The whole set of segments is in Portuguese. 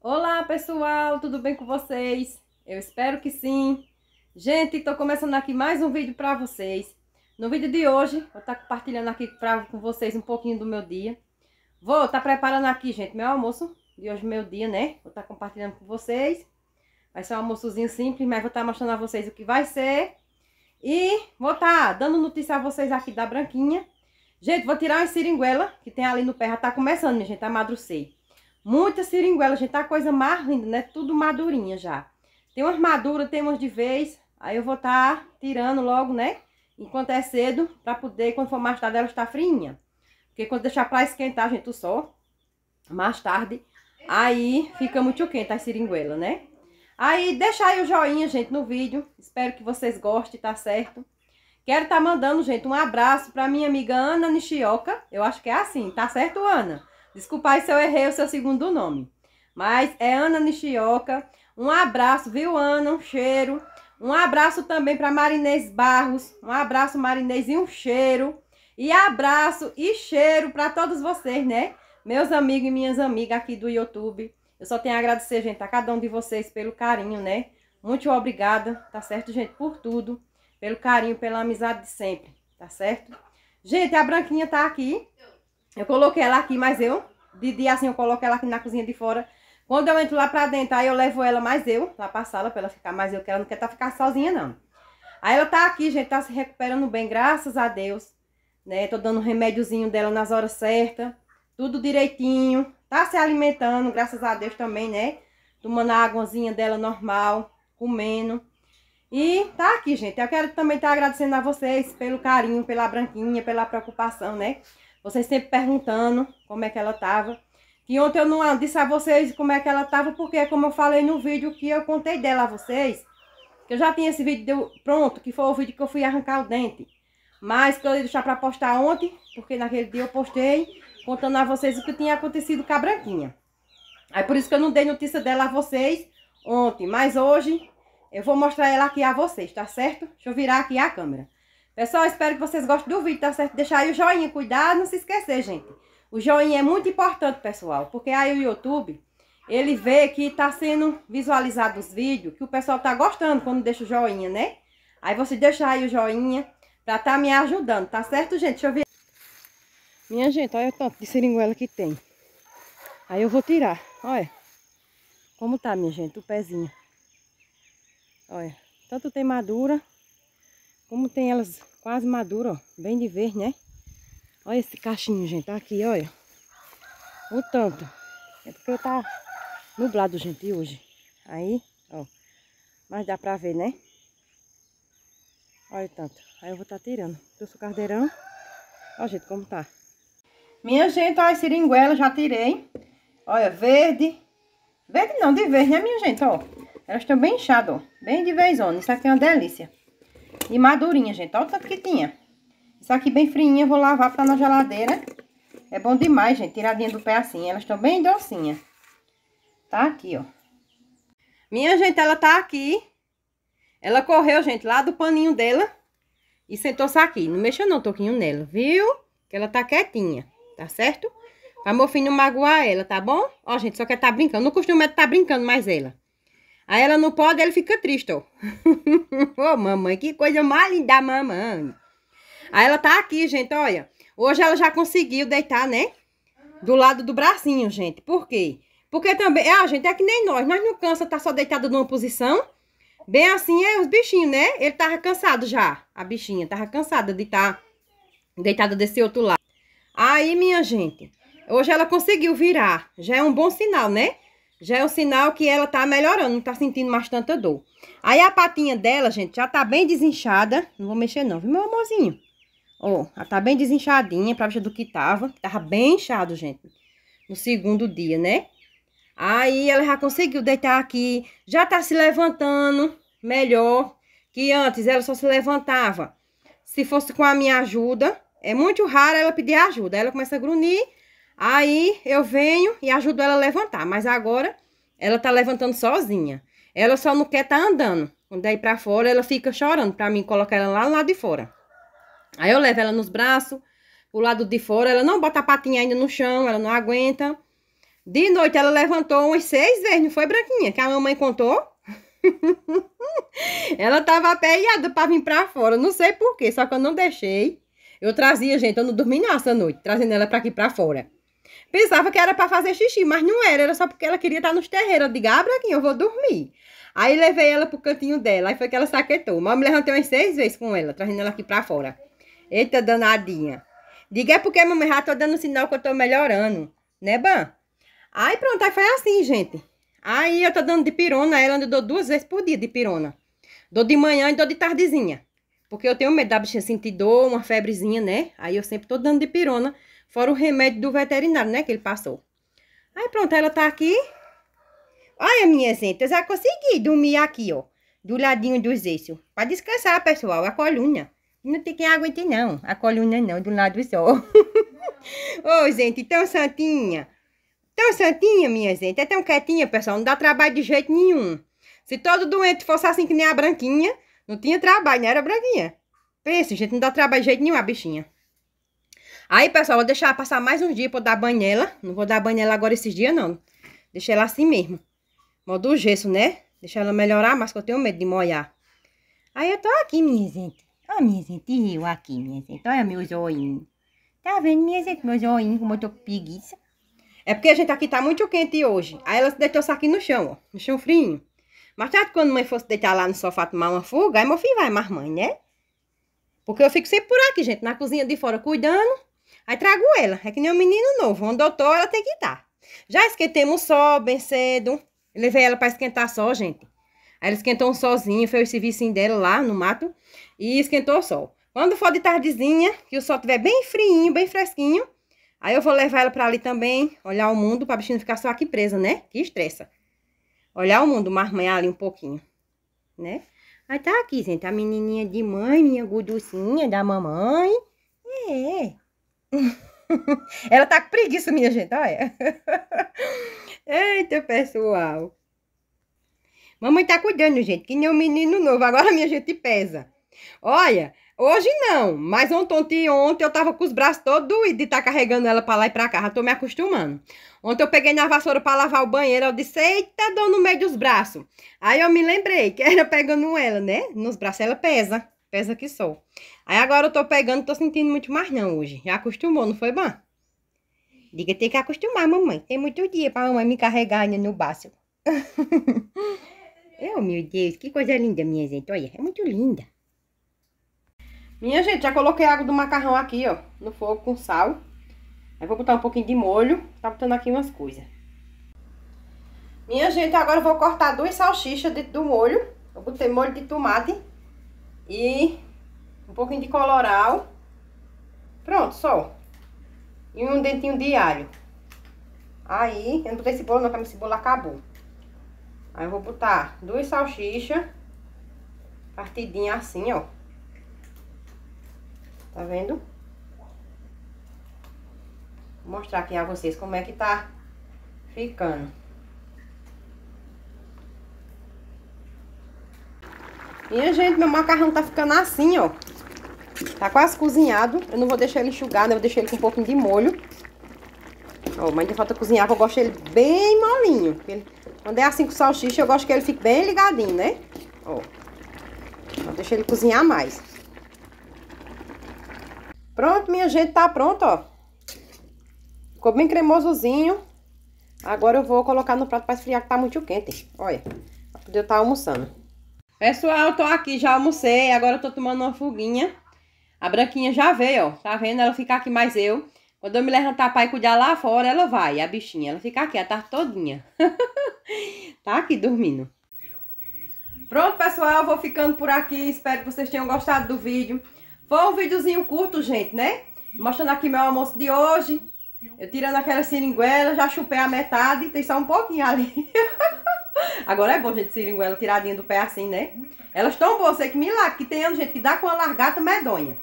Olá pessoal, tudo bem com vocês? Eu espero que sim. Gente, tô começando aqui mais um vídeo para vocês. No vídeo de hoje, vou estar tá compartilhando aqui pra, com vocês um pouquinho do meu dia. Vou estar tá preparando aqui, gente, meu almoço de hoje, meu dia, né? Vou estar tá compartilhando com vocês. Vai ser um almoçozinho simples, mas vou estar tá mostrando a vocês o que vai ser. E vou estar tá dando notícia a vocês aqui da branquinha. Gente, vou tirar uma seringuela que tem ali no pé. Já tá começando, minha gente, a amadurecer. Muita seringuela, gente, tá a coisa mais linda, né? Tudo madurinha já. Tem umas maduras, tem umas de vez, aí eu vou estar tá tirando logo, né? Enquanto é cedo, pra poder, quando for mais tarde, ela estar frinha. Porque quando deixar pra esquentar, gente, o sol, mais tarde, aí fica muito quente a seringuela, né? Aí, deixa aí o joinha, gente, no vídeo. Espero que vocês gostem, tá certo? Quero estar tá mandando, gente, um abraço pra minha amiga Ana Nishioka. Eu acho que é assim, tá certo, Ana? aí se eu errei o seu segundo nome. Mas é Ana Nishioka. Um abraço, viu, Ana? Um cheiro. Um abraço também para Marinês Barros. Um abraço, Marinês, e um cheiro. E abraço e cheiro para todos vocês, né? Meus amigos e minhas amigas aqui do YouTube. Eu só tenho a agradecer, gente, a cada um de vocês pelo carinho, né? Muito obrigada, tá certo, gente? Por tudo. Pelo carinho, pela amizade de sempre, tá certo? Gente, a Branquinha tá aqui. Eu coloquei ela aqui, mas eu, de dia assim, eu coloco ela aqui na cozinha de fora. Quando eu entro lá pra dentro, aí eu levo ela mais eu, lá pra sala, pra ela ficar mais eu, que ela não quer tá ficar sozinha, não. Aí ela tá aqui, gente, tá se recuperando bem, graças a Deus. Né? Tô dando um remédiozinho dela nas horas certas, tudo direitinho. Tá se alimentando, graças a Deus também, né? Tomando a águazinha dela normal, comendo. E tá aqui, gente. Eu quero também estar tá agradecendo a vocês pelo carinho, pela branquinha, pela preocupação, né? Vocês sempre perguntando como é que ela tava. E ontem eu não disse a vocês como é que ela tava, porque é como eu falei no vídeo que eu contei dela a vocês, que eu já tinha esse vídeo pronto, que foi o vídeo que eu fui arrancar o dente. Mas que eu ia deixar para postar ontem, porque naquele dia eu postei, contando a vocês o que tinha acontecido com a Branquinha. Aí por isso que eu não dei notícia dela a vocês ontem, mas hoje eu vou mostrar ela aqui a vocês, tá certo? Deixa eu virar aqui a câmera. Pessoal, é espero que vocês gostem do vídeo, tá certo? Deixar aí o joinha, cuidado, não se esquecer, gente. O joinha é muito importante, pessoal, porque aí o YouTube, ele vê que tá sendo visualizado os vídeos, que o pessoal tá gostando quando deixa o joinha, né? Aí você deixa aí o joinha pra tá me ajudando, tá certo, gente? Deixa eu ver. Minha gente, olha o tanto de seringuela que tem. Aí eu vou tirar, olha. Como tá, minha gente, o pezinho. Olha, tanto tem madura, como tem elas Quase maduro, ó. Bem de verde, né? Olha esse cachinho, gente. Tá aqui, olha. O tanto. É porque tá nublado, gente, hoje. Aí, ó. Mas dá pra ver, né? Olha o tanto. Aí eu vou estar tá tirando. Trouxe o cardeirão. Ó, gente, como tá. Minha gente, olha as seringuelas, já tirei. Olha, verde. Verde não, de verde, né, minha gente, ó. Elas estão bem inchadas, ó. Bem de vezona. Isso aqui é uma delícia. E madurinha, gente. Olha o tanto que tinha. Isso aqui bem friinha, vou lavar pra na geladeira. É bom demais, gente, tiradinha do pé assim. Elas estão bem docinhas. Tá aqui, ó. Minha gente, ela tá aqui. Ela correu, gente, lá do paninho dela. E sentou-se aqui. Não mexa não, toquinho nela, viu? Que ela tá quietinha, tá certo? Pra meu filho não magoar ela, tá bom? Ó, gente, só quer tá brincando. Não costuma estar é tá brincando mais ela. Aí ela não pode, ele fica triste, ó. Ô, oh, mamãe, que coisa mais linda, mamãe. Aí ela tá aqui, gente, olha. Hoje ela já conseguiu deitar, né? Do lado do bracinho, gente. Por quê? Porque também... Ah, gente, é que nem nós. Nós não cansa tá só deitado numa posição. Bem assim é os bichinhos, né? Ele tava cansado já. A bichinha tava cansada de estar tá deitada desse outro lado. Aí, minha gente, hoje ela conseguiu virar. Já é um bom sinal, né? já é um sinal que ela tá melhorando, não tá sentindo mais tanta dor. Aí a patinha dela, gente, já tá bem desinchada. Não vou mexer não, viu, meu amorzinho? Ó, ela tá bem desinchadinha, pra ver do que tava. Tava bem inchado, gente, no segundo dia, né? Aí ela já conseguiu deitar aqui, já tá se levantando melhor que antes. Ela só se levantava se fosse com a minha ajuda. É muito raro ela pedir ajuda. ela começa a grunir, Aí eu venho e ajudo ela a levantar, mas agora ela tá levantando sozinha. Ela só não quer tá andando. Quando é ir pra fora, ela fica chorando pra mim colocar ela lá no lado de fora. Aí eu levo ela nos braços, pro lado de fora, ela não bota a patinha ainda no chão, ela não aguenta. De noite ela levantou umas seis vezes, não foi, Branquinha? Que a mamãe contou? ela tava aperreada pra vir pra fora, não sei porquê, só que eu não deixei. Eu trazia, gente, eu não dormi nessa noite, trazendo ela pra aqui pra fora. Pensava que era para fazer xixi, mas não era, era só porque ela queria estar nos terreiros. Eu digo, ah, eu vou dormir. Aí levei ela pro cantinho dela, aí foi que ela saquetou. Mas eu me levantei umas seis vezes com ela, trazendo ela aqui pra fora. Eita, danadinha. Diga, é porque mamãe já tô dando sinal que eu tô melhorando, né, Ban? Aí pronto, aí foi assim, gente. Aí eu tô dando de pirona, ela eu dou duas vezes por dia de pirona. Dou de manhã e dou de tardezinha. Porque eu tenho medo da bichinha sentir dor, uma febrezinha, né? Aí eu sempre tô dando de pirona Fora o remédio do veterinário, né? Que ele passou. Aí pronto, ela tá aqui. Olha, minhas eu já consegui dormir aqui, ó. Do ladinho dos eixos. Pra descansar, pessoal, a coluna. Não tem quem aguente, não. A coluna, não, do lado só. Ô, oh, gente, tão santinha. Tão santinha, minha gente. É tão quietinha, pessoal. Não dá trabalho de jeito nenhum. Se todo doente fosse assim que nem a branquinha, não tinha trabalho, não né, era branquinha. Pensa, gente, não dá trabalho de jeito nenhum a bichinha. Aí, pessoal, vou deixar passar mais um dia pra eu dar banho nela. Não vou dar banho nela agora esses dias, não. Deixei ela assim mesmo. Modo gesso, né? Deixar ela melhorar, mas que eu tenho medo de molhar. Aí eu tô aqui, minha gente. Ó, minha gente, eu aqui, minha gente. Olha meus olhinhos. Tá vendo, minha gente, meus olhinhos, como eu tô com preguiça. É porque a gente aqui tá muito quente hoje. Aí ela se deitou aqui no chão, ó. No chão frio. Mas tarde, quando mãe fosse deitar lá no sofá tomar uma fuga, aí meu filho vai, mas mãe, né? Porque eu fico sempre por aqui, gente, na cozinha de fora, cuidando. Aí trago ela, é que nem um menino novo, onde doutor ela tem que estar. Tá. Já esquentemos só bem cedo, levei ela para esquentar só, gente. Aí ela esquentou um solzinho, fez o serviço dela lá no mato e esquentou o sol. Quando for de tardezinha, que o sol estiver bem friinho, bem fresquinho, aí eu vou levar ela para ali também, olhar o mundo, para a bichinha ficar só aqui presa, né? Que estressa. Olhar o mundo, marmanhar ali um pouquinho, né? Aí tá aqui, gente, a menininha de mãe, minha gudocinha da mamãe. É, Ela tá com preguiça, minha gente, olha. Eita, pessoal. Mamãe tá cuidando, gente, que nem um menino novo. Agora minha gente pesa. Olha, hoje não, mas ontem, ontem eu tava com os braços todos doídos de tá carregando ela pra lá e pra cá. Já tô me acostumando. Ontem eu peguei na vassoura pra lavar o banheiro. Eu disse, eita, dor no meio dos braços. Aí eu me lembrei que era pegando ela, né? Nos braços ela pesa. Pesa que sou. Aí agora eu tô pegando, tô sentindo muito mais não hoje. Já acostumou, não foi bom? Diga, tem que acostumar, mamãe. Tem muito dia pra mamãe me carregar ainda no baço. oh, meu Deus, que coisa linda, minha gente. Olha, é muito linda. Minha gente, já coloquei água do macarrão aqui, ó, no fogo com sal. Aí vou botar um pouquinho de molho, tá botando aqui umas coisas. Minha gente, agora eu vou cortar duas salsichas dentro do molho. Eu botei molho de tomate e um pouquinho de coloral. Pronto, só. E um dentinho de alho. Aí, eu não botei cebola não, porque a bolo cebola acabou. Aí eu vou botar duas salsichas, partidinha assim, ó. Tá vendo? Vou mostrar aqui a vocês como é que tá ficando. Minha gente, meu macarrão tá ficando assim, ó. Tá quase cozinhado. Eu não vou deixar ele enxugar, né? Eu vou deixar ele com um pouquinho de molho. Ó, mas ainda falta cozinhar, porque eu gosto dele bem molinho. Ele, quando é assim com salsicha, eu gosto que ele fique bem ligadinho, né? Ó. Então, deixa ele cozinhar mais. Pronto, minha gente, tá pronto, ó. Ficou bem cremosozinho. Agora eu vou colocar no prato para esfriar, que tá muito quente. Olha, pra poder estar tá almoçando. Pessoal, tô aqui, já almocei. Agora eu tô tomando uma foguinha. A branquinha já veio, ó. Tá vendo? Ela ficar aqui mais eu. Quando eu me levantar pra ir cuidar lá fora, ela vai. A bichinha, ela fica aqui a tarde todinha. tá aqui dormindo. Pronto, pessoal. Vou ficando por aqui. Espero que vocês tenham gostado do vídeo. Foi um videozinho curto, gente, né? Mostrando aqui meu almoço de hoje. Eu tirando aquela seringuela, já chupei a metade. Tem só um pouquinho ali. Agora é bom, gente, seringuela tiradinha do pé assim, né? Elas tão boas, sei que milagre. Que tem ano, gente, que dá com a largata medonha.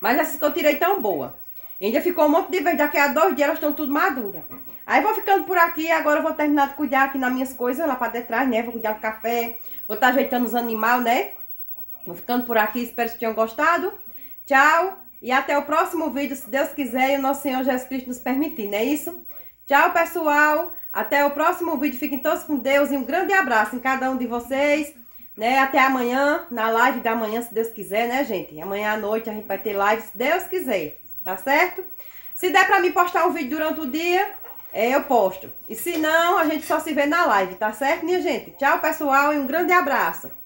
Mas essas que eu tirei tão boa. Ainda ficou um monte de verde. Daqui a dois dias elas estão tudo madura. Aí vou ficando por aqui. Agora eu vou terminar de cuidar aqui nas minhas coisas lá para detrás, né? Vou cuidar do café. Vou estar tá ajeitando os animais, né? Vou ficando por aqui. Espero que tenham gostado. Tchau. E até o próximo vídeo, se Deus quiser e o nosso Senhor Jesus Cristo nos permitir, não é isso? Tchau, pessoal. Até o próximo vídeo. Fiquem todos com Deus e um grande abraço em cada um de vocês né? Até amanhã, na live da manhã, se Deus quiser, né, gente? Amanhã à noite a gente vai ter live, se Deus quiser, tá certo? Se der pra mim postar um vídeo durante o dia, é, eu posto. E se não, a gente só se vê na live, tá certo, minha gente? Tchau, pessoal, e um grande abraço.